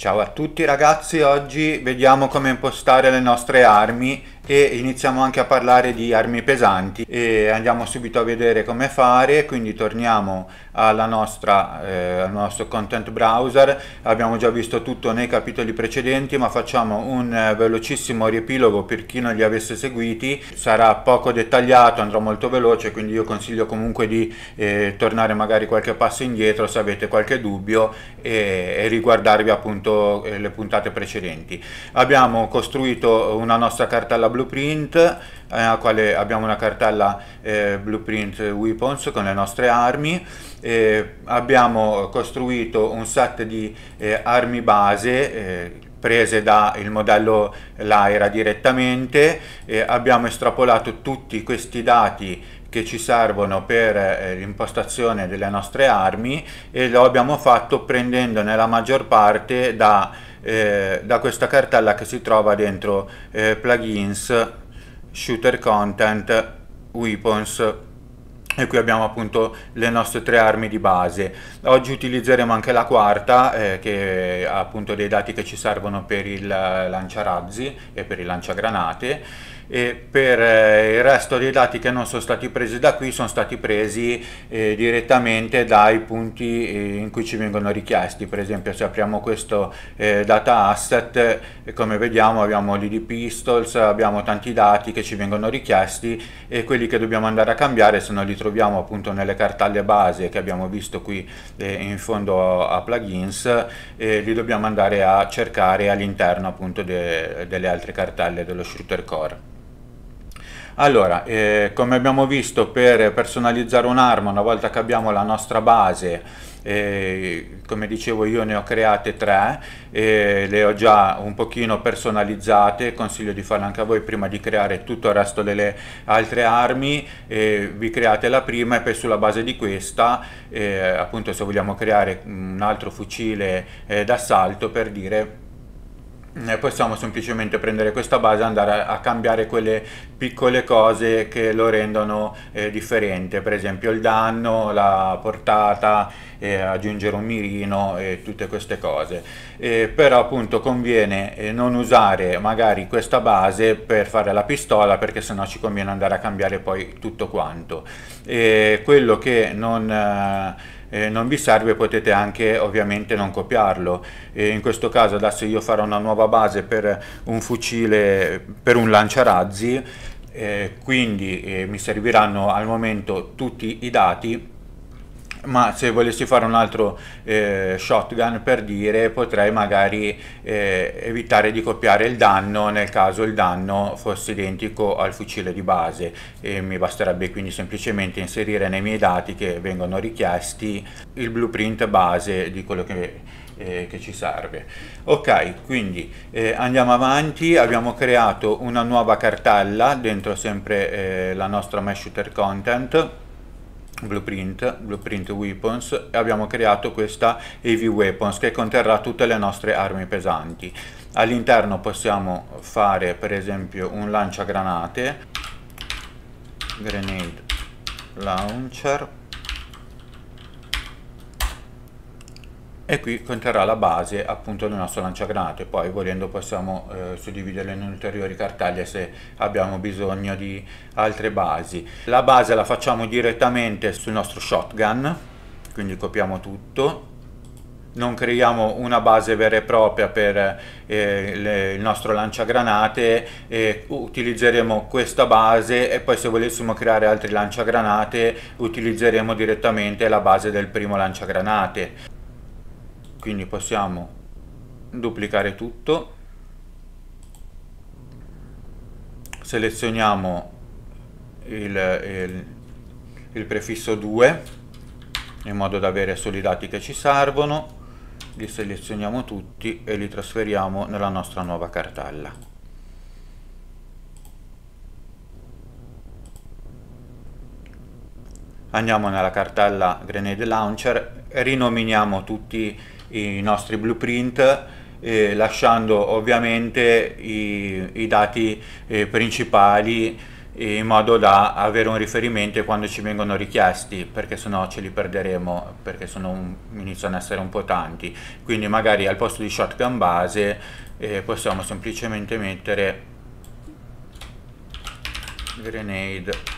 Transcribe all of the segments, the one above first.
Ciao a tutti ragazzi, oggi vediamo come impostare le nostre armi e iniziamo anche a parlare di armi pesanti e andiamo subito a vedere come fare, quindi torniamo nostra, eh, al nostro content browser, abbiamo già visto tutto nei capitoli precedenti ma facciamo un velocissimo riepilogo per chi non li avesse seguiti, sarà poco dettagliato, andrà molto veloce quindi io consiglio comunque di eh, tornare magari qualche passo indietro se avete qualche dubbio e, e riguardarvi appunto detto eh, le puntate precedenti. Abbiamo costruito una nostra cartella blueprint, eh, nella quale abbiamo una cartella eh, blueprint weapons con le nostre armi, abbiamo costruito un set di eh, armi base, eh, prese dal modello Lyra direttamente, abbiamo estrapolato tutti questi dati che ci servono per eh, l'impostazione delle nostre armi e lo abbiamo fatto prendendo nella maggior parte da, eh, da questa cartella che si trova dentro eh, plugins, shooter content, weapons e qui abbiamo appunto le nostre tre armi di base oggi utilizzeremo anche la quarta eh, che ha appunto dei dati che ci servono per il lanciarazzi e per il lanciagranate e per eh, il resto dei dati che non sono stati presi da qui sono stati presi eh, direttamente dai punti eh, in cui ci vengono richiesti per esempio se apriamo questo eh, data asset e eh, come vediamo abbiamo l'id pistols abbiamo tanti dati che ci vengono richiesti e quelli che dobbiamo andare a cambiare sono li troviamo troviamo appunto nelle cartelle base che abbiamo visto qui eh, in fondo a, plugins, eh, li dobbiamo andare a cercare all'interno appunto de, delle altre cartelle dello shooter core. Allora, eh, come abbiamo visto per personalizzare un'arma, una volta che abbiamo la nostra base, eh, come dicevo io ne ho create tre, eh, le ho già un pochino personalizzate, consiglio di farlo anche a voi prima di creare tutto il resto delle altre armi, eh, vi create la prima e poi sulla base di questa, appunto se vogliamo creare un altro fucile eh, d'assalto per dire possiamo semplicemente prendere questa base e andare a, cambiare quelle piccole cose che lo rendono eh, differente, per esempio il danno, la portata, eh, aggiungere un mirino e tutte queste cose. Eh, però appunto conviene eh, non usare magari questa base per fare la pistola perché sennò ci conviene andare a cambiare poi tutto quanto. Eh, quello che non eh, eh, non vi serve potete anche ovviamente non copiarlo e in questo caso adesso io farò una nuova base per un fucile per un lanciarazzi eh, quindi eh, mi serviranno al momento tutti i dati ma se volessi fare un altro eh, shotgun per dire potrei magari eh, evitare di copiare il danno nel caso il danno fosse identico al fucile di base e mi basterebbe quindi semplicemente inserire nei miei dati che vengono richiesti il blueprint base di quello che, eh, che ci serve ok quindi eh, andiamo avanti abbiamo creato una nuova cartella dentro sempre eh, la nostra mesh shooter content blueprint, blueprint weapons e abbiamo creato questa heavy weapons che conterrà tutte le nostre armi pesanti all'interno possiamo fare per esempio un lanciagranate grenade launcher e qui conterrà la base appunto del nostro lanciagranate poi volendo possiamo eh, suddividerlo in ulteriori cartaglie se abbiamo bisogno di altre basi la base la facciamo direttamente sul nostro shotgun quindi copiamo tutto non creiamo una base vera e propria per eh, le, il nostro lanciagranate eh, utilizzeremo questa base e poi se volessimo creare altri lanciagranate utilizzeremo direttamente la base del primo lanciagranate quindi possiamo duplicare tutto selezioniamo il, il, il prefisso 2 in modo da avere solo i dati che ci servono li selezioniamo tutti e li trasferiamo nella nostra nuova cartella andiamo nella cartella grenade launcher rinominiamo tutti i nostri blueprint eh, lasciando ovviamente i, i dati eh, principali eh, in modo da avere un riferimento quando ci vengono richiesti perché sennò ce li perderemo perché sono, iniziano ad essere un po' tanti quindi magari al posto di shotgun base eh, possiamo semplicemente mettere grenade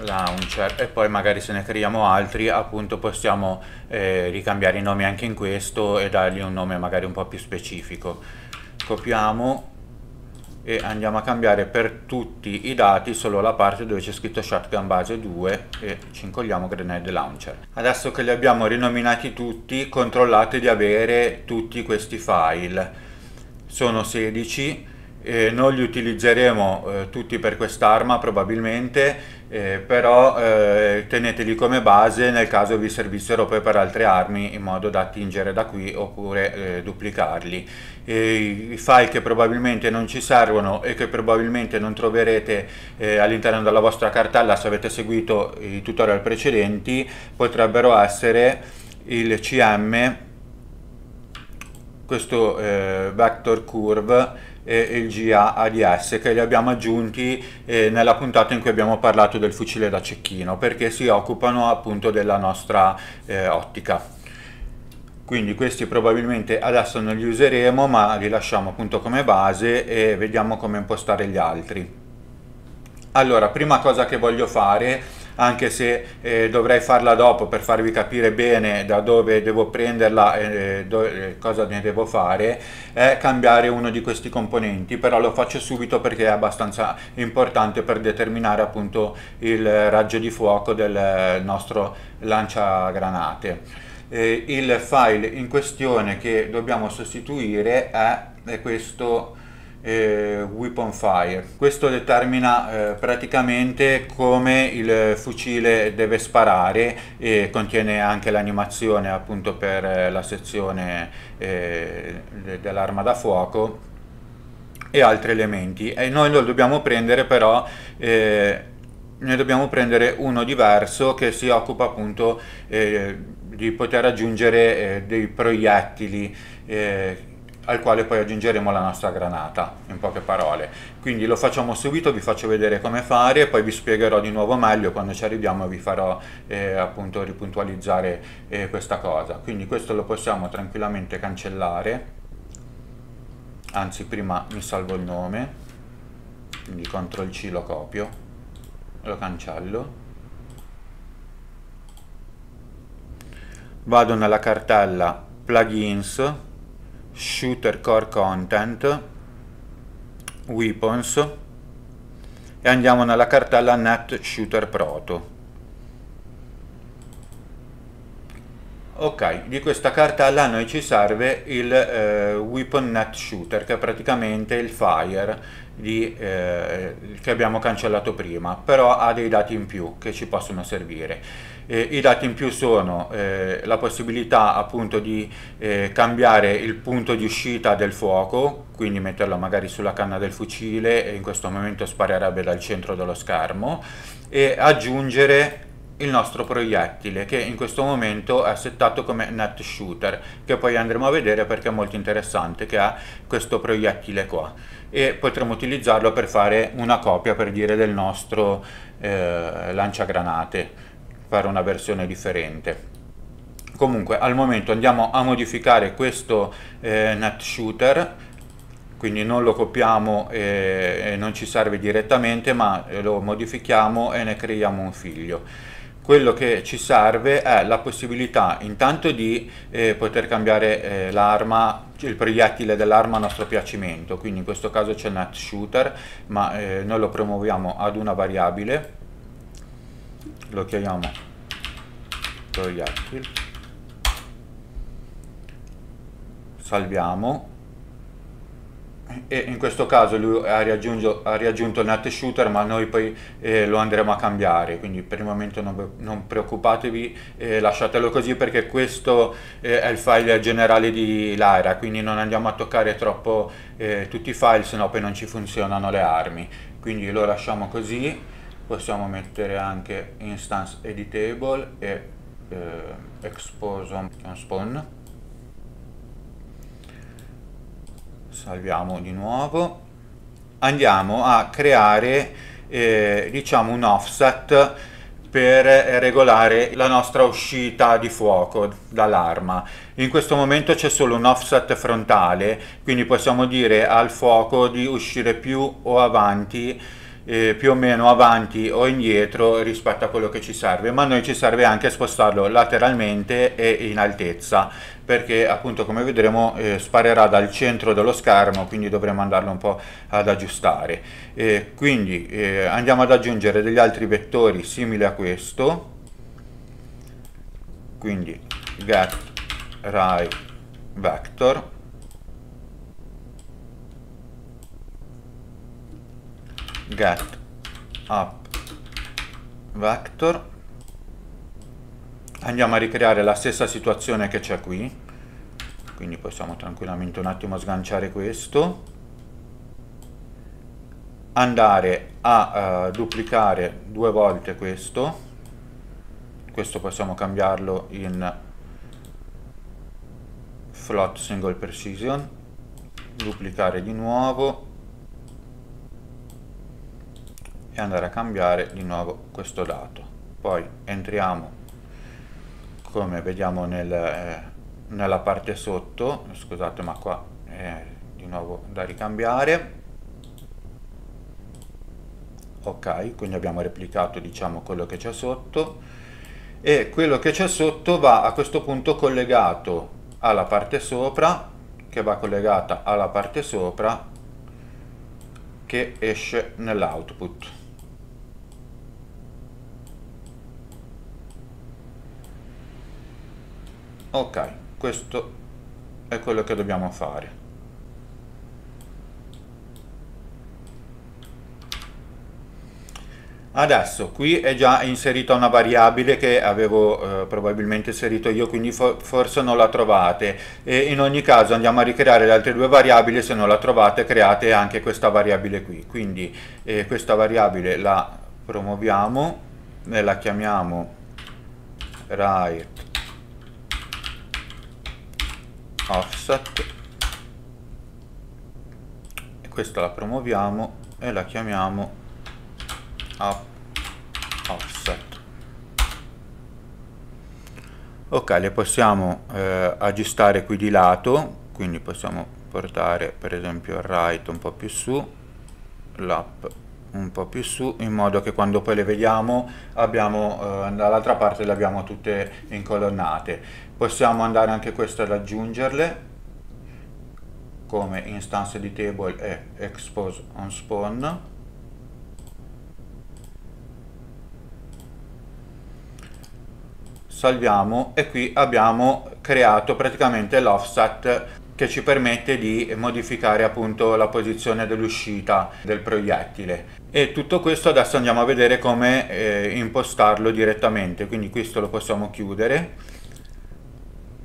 launcher e poi magari se ne creiamo altri appunto possiamo eh, ricambiare i nomi anche in questo e dargli un nome magari un po' più specifico copiamo e andiamo a cambiare per tutti i dati solo la parte dove c'è scritto shotgun base 2 e ci incolliamo grenade launcher adesso che li abbiamo rinominati tutti controllate di avere tutti questi file sono 16 eh, non li utilizzeremo eh, tutti per quest'arma probabilmente eh, però eh, teneteli come base nel caso vi servissero poi per altre armi in modo da attingere da qui oppure eh, duplicarli. E eh, I file che probabilmente non ci servono e che probabilmente non troverete eh, all'interno della vostra cartella se avete seguito i tutorial precedenti potrebbero essere il CM questo eh, vector curve e il GA-ADS che li abbiamo aggiunti eh, nella puntata in cui abbiamo parlato del fucile da cecchino perché si occupano appunto della nostra eh, ottica quindi questi probabilmente adesso non li useremo ma li lasciamo appunto come base e vediamo come impostare gli altri allora prima cosa che voglio fare è anche se eh, dovrei farla dopo per farvi capire bene da dove devo prenderla e eh, eh, cosa ne devo fare, è cambiare uno di questi componenti, però lo faccio subito perché è abbastanza importante per determinare appunto il raggio di fuoco del nostro lanciagranate. Eh, il file in questione che dobbiamo sostituire è questo eh, weapon fire. Questo determina eh, praticamente come il fucile deve sparare e contiene anche l'animazione appunto per eh, la sezione eh, dell'arma da fuoco e altri elementi. E noi lo dobbiamo prendere però eh, ne dobbiamo prendere uno diverso che si occupa appunto eh, di poter aggiungere dei proiettili al quale poi aggiungeremo la nostra granata, in poche parole. Quindi lo facciamo subito, vi faccio vedere come fare, poi vi spiegherò di nuovo meglio quando ci arriviamo e vi farò eh, appunto ripuntualizzare eh, questa cosa. Quindi questo lo possiamo tranquillamente cancellare, anzi prima mi salvo il nome, quindi CTRL C lo copio, lo cancello. Vado nella cartella plugins shooter core content weapons e andiamo nella cartella net shooter proto ok di questa cartella a noi ci serve il eh, weapon net shooter che è praticamente il fire di, eh, che abbiamo cancellato prima però ha dei dati in più che ci possono servire eh, I dati in più sono eh, la possibilità appunto di eh, cambiare il punto di uscita del fuoco, quindi metterlo magari sulla canna del fucile e in questo momento sparerebbe dal centro dello schermo e aggiungere il nostro proiettile che in questo momento è settato come net shooter che poi andremo a vedere perché è molto interessante che ha questo proiettile qua e potremo utilizzarlo per fare una copia per dire del nostro eh, lanciagranate fare una versione differente comunque al momento andiamo a modificare questo eh, NAT shooter quindi non lo copiamo e, eh, e non ci serve direttamente ma eh, lo modifichiamo e ne creiamo un figlio quello che ci serve è la possibilità intanto di eh, poter cambiare eh, l'arma, il proiettile dell'arma a nostro piacimento, quindi in questo caso c'è NAT Shooter, ma eh, noi lo promuoviamo ad una variabile lo chiamiamo proiettile salviamo e in questo caso lui ha, ha riaggiunto il net shooter ma noi poi eh, lo andremo a cambiare quindi per il momento non, non preoccupatevi eh, lasciatelo così perché questo eh, è il file generale di Lyra quindi non andiamo a toccare troppo eh, tutti i file sennò poi non ci funzionano le armi quindi lo lasciamo così possiamo mettere anche instance editable e eh, expose on spawn salviamo di nuovo andiamo a creare eh, diciamo un offset per regolare la nostra uscita di fuoco dall'arma. In questo momento c'è solo un offset frontale, quindi possiamo dire al fuoco di uscire più o avanti eh, più o meno avanti o indietro rispetto a quello che ci serve ma a noi ci serve anche spostarlo lateralmente e in altezza perché appunto come vedremo eh, sparerà dal centro dello schermo quindi dovremo andarlo un po' ad aggiustare e eh, quindi eh, andiamo ad aggiungere degli altri vettori simili a questo quindi get right vector get app vector andiamo a ricreare la stessa situazione che c'è qui quindi possiamo tranquillamente un attimo sganciare questo andare a uh, duplicare due volte questo questo possiamo cambiarlo in float single precision duplicare di nuovo e andare a cambiare di nuovo questo dato poi entriamo come vediamo nel, eh, nella parte sotto scusate ma qua è di nuovo da ricambiare ok quindi abbiamo replicato diciamo quello che c'è sotto e quello che c'è sotto va a questo punto collegato alla parte sopra che va collegata alla parte sopra che esce nell'output ok questo è quello che dobbiamo fare adesso qui è già inserita una variabile che avevo eh, probabilmente inserito io quindi for forse non la trovate e in ogni caso andiamo a ricreare le altre due variabili se non la trovate create anche questa variabile qui quindi eh, questa variabile la promuoviamo e eh, la chiamiamo right offset e questa la promuoviamo e la chiamiamo up offset ok le possiamo eh, aggiustare qui di lato quindi possiamo portare per esempio il right un po' più su l'app un po' più su in modo che quando poi le vediamo abbiamo eh, dall'altra parte le abbiamo tutte incolonnate possiamo andare anche queste ad aggiungerle come instance di table e expose on spawn salviamo e qui abbiamo creato praticamente l'offset che ci permette di modificare appunto la posizione dell'uscita del proiettile e tutto questo adesso andiamo a vedere come eh, impostarlo direttamente quindi questo lo possiamo chiudere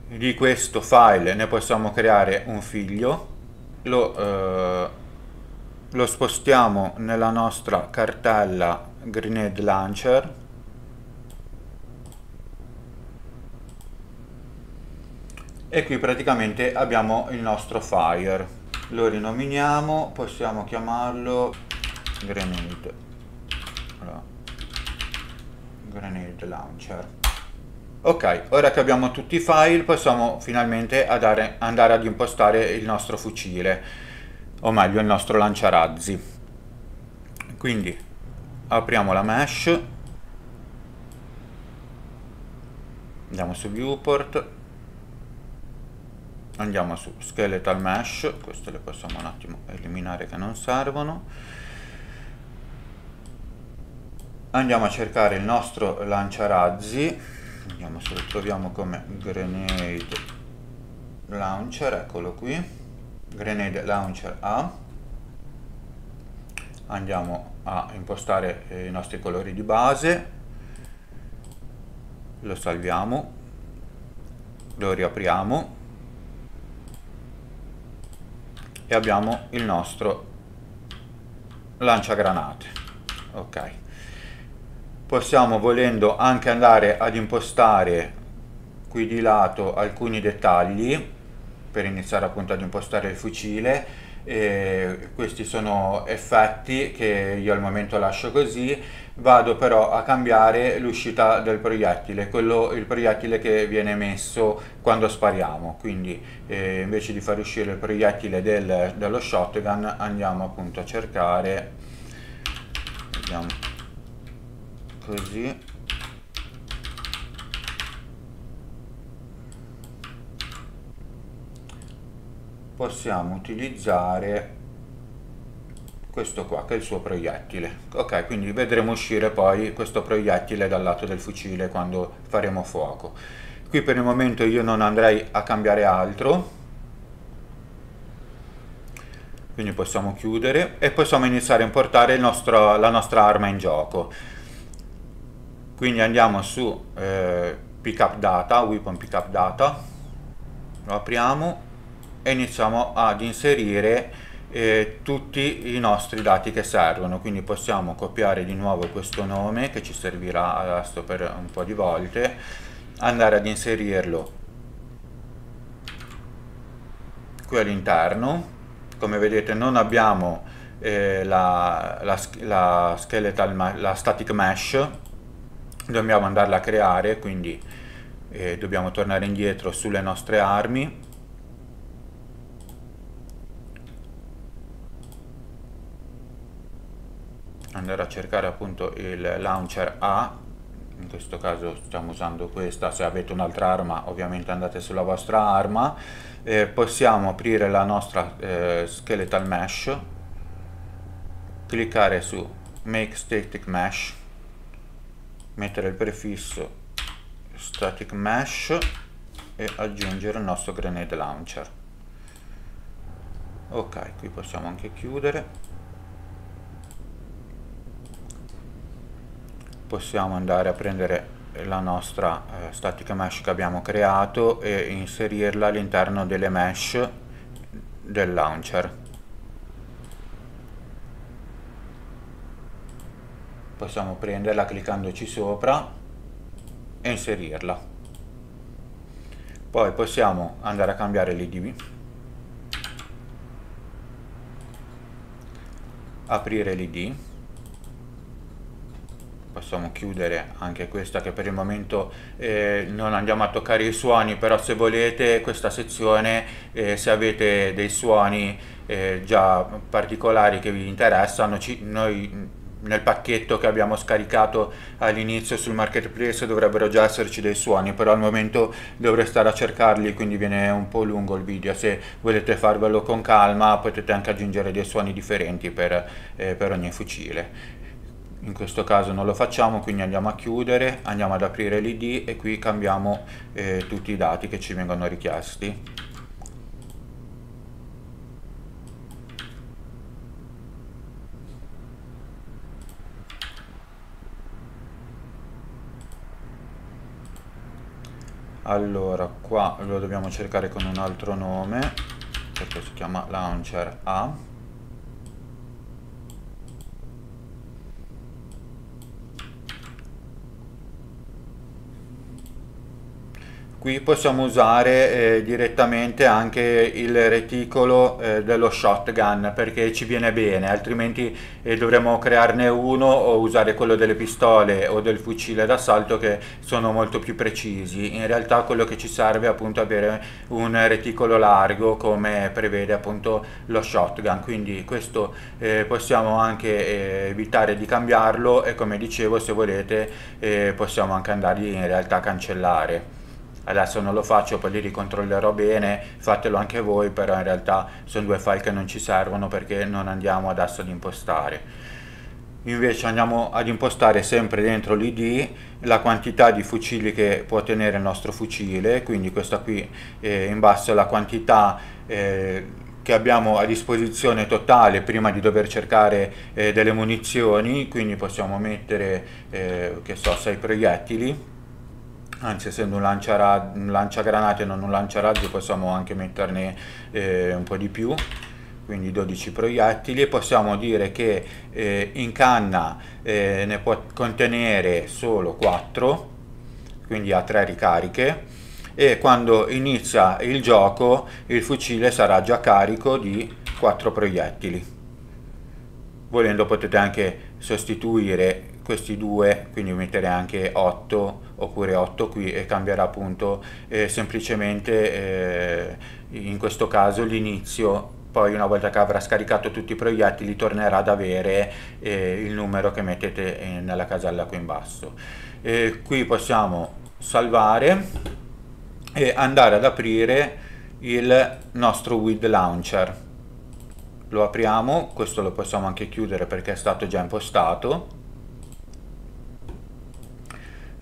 di questo file ne possiamo creare un figlio lo, eh, lo spostiamo nella nostra cartella grenade launcher e qui praticamente abbiamo il nostro fire lo rinominiamo possiamo chiamarlo grenade allora, grenade launcher ok ora che abbiamo tutti i file possiamo finalmente dare, andare ad impostare il nostro fucile o meglio il nostro lanciarazzi quindi apriamo la mesh andiamo su viewport andiamo su skeletal mesh queste le possiamo un attimo eliminare che non servono andiamo a cercare il nostro lanciarazzi vediamo se lo troviamo come grenade launcher eccolo qui grenade launcher a andiamo a impostare eh, i nostri colori di base lo salviamo lo riapriamo e abbiamo il nostro lanciagranate ok possiamo volendo anche andare ad impostare qui di lato alcuni dettagli per iniziare appunto ad impostare il fucile e questi sono effetti che io al momento lascio così vado però a cambiare l'uscita del proiettile quello il proiettile che viene messo quando spariamo quindi eh, invece di far uscire il proiettile del, dello shotgun andiamo appunto a cercare vediamo così possiamo utilizzare questo qua che è il suo proiettile ok quindi vedremo uscire poi questo proiettile dal lato del fucile quando faremo fuoco qui per il momento io non andrei a cambiare altro quindi possiamo chiudere e possiamo iniziare a importare nostro, la nostra arma in gioco quindi andiamo su eh, pickup data weapon pickup data lo apriamo e iniziamo ad inserire eh, tutti i nostri dati che servono quindi possiamo copiare di nuovo questo nome che ci servirà adesso per un po' di volte andare ad inserirlo qui all'interno come vedete non abbiamo eh, la, la, la, skeletal, la static mesh dobbiamo andarla a creare quindi eh, dobbiamo tornare indietro sulle nostre armi andare a cercare appunto il launcher A in questo caso stiamo usando questa se avete un'altra arma ovviamente andate sulla vostra arma eh, possiamo aprire la nostra eh, skeletal mesh cliccare su make static mesh mettere il prefisso static mesh e aggiungere il nostro grenade launcher ok qui possiamo anche chiudere possiamo andare a prendere la nostra eh, static mesh che abbiamo creato e inserirla all'interno delle mesh del launcher possiamo prenderla cliccandoci sopra e inserirla poi possiamo andare a cambiare l'ID aprire l'ID possiamo chiudere anche questa che per il momento eh, non andiamo a toccare i suoni però se volete questa sezione eh, se avete dei suoni eh, già particolari che vi interessano ci, noi nel pacchetto che abbiamo scaricato all'inizio sul marketplace dovrebbero già esserci dei suoni però al momento dovrei stare a cercarli quindi viene un po' lungo il video se volete farvelo con calma potete anche aggiungere dei suoni differenti per, eh, per ogni fucile in questo caso non lo facciamo quindi andiamo a chiudere andiamo ad aprire l'id e qui cambiamo eh, tutti i dati che ci vengono richiesti allora qua lo dobbiamo cercare con un altro nome perché si chiama launcher A qui possiamo usare eh, direttamente anche il reticolo eh, dello shotgun perché ci viene bene altrimenti eh, dovremmo crearne uno o usare quello delle pistole o del fucile d'assalto che sono molto più precisi in realtà quello che ci serve è appunto avere un reticolo largo come prevede appunto lo shotgun quindi questo eh, possiamo anche eh, evitare di cambiarlo e come dicevo se volete eh, possiamo anche andargli in realtà a cancellare adesso non lo faccio poi li ricontrollerò bene fatelo anche voi però in realtà sono due file che non ci servono perché non andiamo adesso ad impostare invece andiamo ad impostare sempre dentro l'id la quantità di fucili che può tenere il nostro fucile quindi questa qui eh, in basso è la quantità eh, che abbiamo a disposizione totale prima di dover cercare eh, delle munizioni quindi possiamo mettere eh, che so 6 proiettili anzi essendo un, lancia, un lanciagranate e non un lanciarazzi possiamo anche metterne eh, un po' di più quindi 12 proiettili possiamo dire che eh, in canna eh, ne può contenere solo 4 quindi ha 3 ricariche e quando inizia il gioco il fucile sarà già carico di 4 proiettili volendo potete anche sostituire questi due quindi mettere anche 8 oppure 8 qui e cambierà appunto eh, semplicemente eh, in questo caso l'inizio poi una volta che avrà scaricato tutti i proiettili tornerà ad avere eh, il numero che mettete eh, nella casella qui in basso eh, qui possiamo salvare e andare ad aprire il nostro WID launcher lo apriamo questo lo possiamo anche chiudere perché è stato già impostato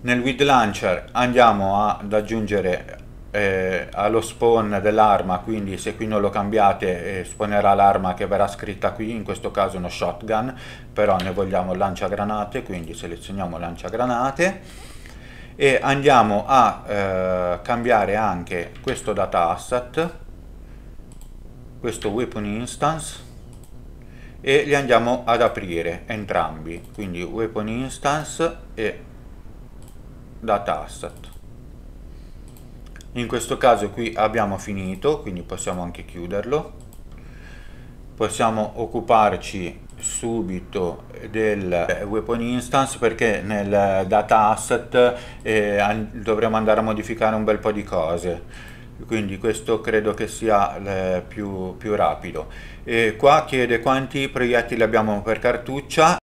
nel with launcher andiamo ad aggiungere eh, allo spawn dell'arma quindi se qui non lo cambiate eh, spawnerà l'arma che verrà scritta qui in questo caso uno shotgun però ne vogliamo lanciagranate quindi selezioniamo lanciagranate e andiamo a eh, cambiare anche questo data asset questo weapon instance e li andiamo ad aprire entrambi quindi weapon instance e data asset in questo caso qui abbiamo finito quindi possiamo anche chiuderlo possiamo occuparci subito del weapon instance perché nel data asset eh, dovremo andare a modificare un bel po' di cose quindi questo credo che sia eh, più, più rapido e qua chiede quanti proiettili abbiamo per cartuccia